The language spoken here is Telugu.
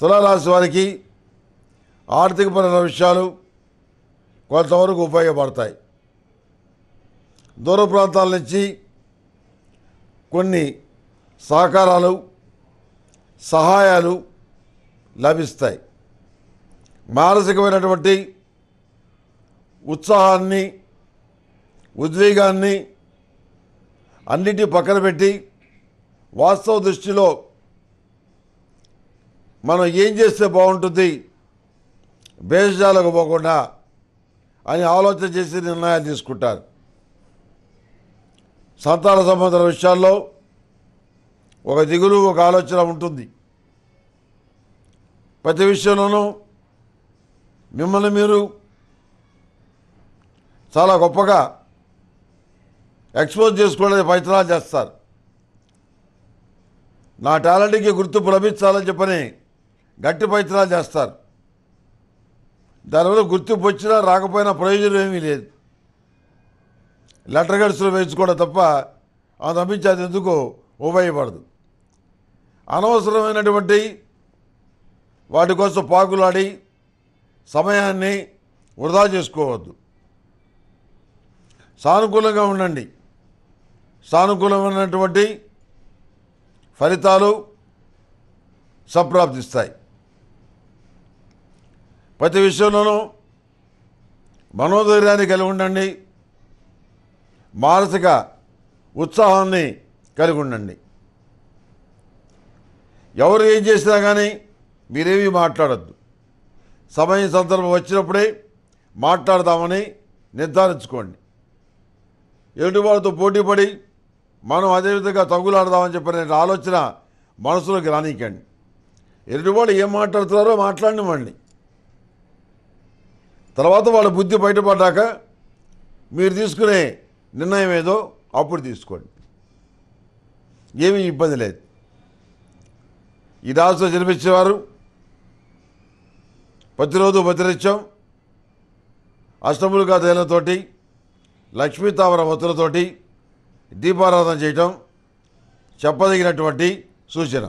తులారాశి వారికి ఆర్థికపరమైన విషయాలు కొంతవరకు ఉపయోగపడతాయి దూర ప్రాంతాల నుంచి కొన్ని సహకారాలు సహాయాలు లభిస్తాయి మానసికమైనటువంటి ఉత్సాహాన్ని ఉద్వేగాన్ని అన్నిటి పక్కన పెట్టి వాస్తవ దృష్టిలో మనం ఏం చేస్తే బాగుంటుంది భేషజాలకు పోకుండా అని ఆలోచన చేసి నిర్ణయాలు తీసుకుంటారు సంతాన సంబంధం విషయాల్లో ఒక దిగులు ఒక ఆలోచన ఉంటుంది ప్రతి విషయంలోనూ మిమ్మల్ని మీరు చాలా గొప్పగా ఎక్స్పోజ్ చేసుకోవడానికి ప్రయత్నాలు చేస్తారు నా టాలెంట్కి గుర్తింపు లభించాలని చెప్పని గట్టి పైతనాలు చేస్తారు దానివల్ల గుర్తింపు వచ్చినా రాకపోయినా ప్రయోజనం ఏమీ లేదు లెటర్ గడుసులు వేయించుకోవడం తప్ప అది అది ఎందుకు ఉపయోగపడదు అనవసరమైనటువంటి వాటి కోసం పాకులాడి సమయాన్ని వృధా చేసుకోవద్దు సానుకూలంగా ఉండండి సానుకూలమైనటువంటి ఫలితాలు సంప్రాప్తిస్తాయి ప్రతి విషయంలోనూ మనోధైర్యాన్ని కలిగి ఉండండి మానసిక ఉత్సాహాన్ని కలిగి ఉండండి ఎవరు ఏం చేసినా కానీ మీరేమీ మాట్లాడద్దు సమయం సందర్భం వచ్చినప్పుడే మాట్లాడదామని నిర్ధారించుకోండి ఎదుటి వాళ్ళతో పోటీపడి మనం అదేవిధంగా తగులాడదామని చెప్పిన ఆలోచన మనసులోకి రానికండి ఎదుటి వాళ్ళు ఏం మాట్లాడుతున్నారో మాట్లాడినివ్వండి తర్వాత వాళ్ళ బుద్ధి బయటపడ్డాక మీరు తీసుకునే నిర్ణయం ఏదో అప్పుడు తీసుకోండి ఏమీ ఇబ్బంది లేదు ఈ రాష్ట్రంలో జన్మించేవారు ప్రతిరోజు భద్రత్యం అష్టములుగా తేలతోటి లక్ష్మీ తావర వత్తులతోటి దీపారాధన చేయటం చెప్పదగినటువంటి సూచన